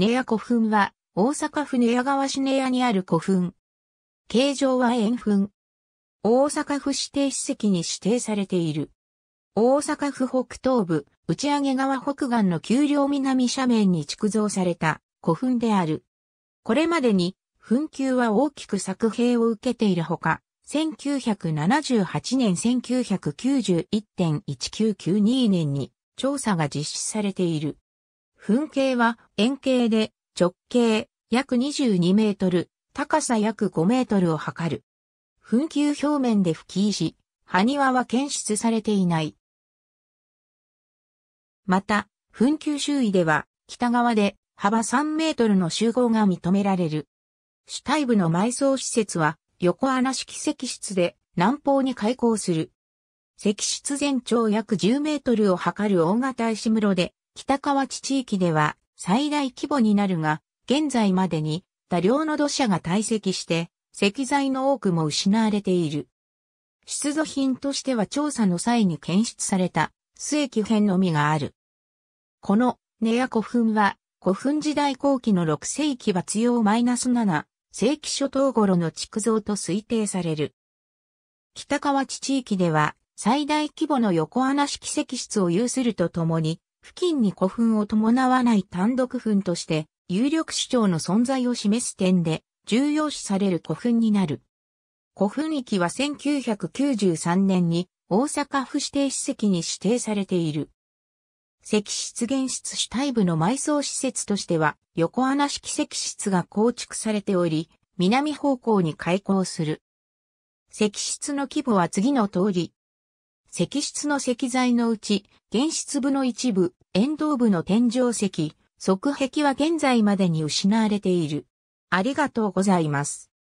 根屋古墳は、大阪府寝屋川市根屋にある古墳。形状は円墳。大阪府指定史跡に指定されている。大阪府北東部、ち上げ川北岸の丘陵南斜面に築造された古墳である。これまでに、墳丘は大きく作兵を受けているほか、1978年1991.1992年に調査が実施されている。噴景は円形で直径約22メートル、高さ約5メートルを測る。噴球表面で吹き石、埴輪は検出されていない。また、噴球周囲では北側で幅3メートルの集合が認められる。主体部の埋葬施設は横穴式石室で南方に開港する。石室全長約10メートルを測る大型石室で北河内地域では最大規模になるが、現在までに多量の土砂が堆積して、石材の多くも失われている。出土品としては調査の際に検出された末期編のみがある。このネア古墳は古墳時代後期の6世紀末用 -7 世紀初頭頃の築造と推定される。北河内地域では最大規模の横穴式石室を有するとともに付近に古墳を伴わない単独墳として、有力主張の存在を示す点で、重要視される古墳になる。古墳域は1993年に大阪府指定史跡に指定されている。石室現室主体部の埋葬施設としては、横穴式石室が構築されており、南方向に開港する。石室の規模は次の通り、石室の石材のうち、原質部の一部、沿道部の天井石、側壁は現在までに失われている。ありがとうございます。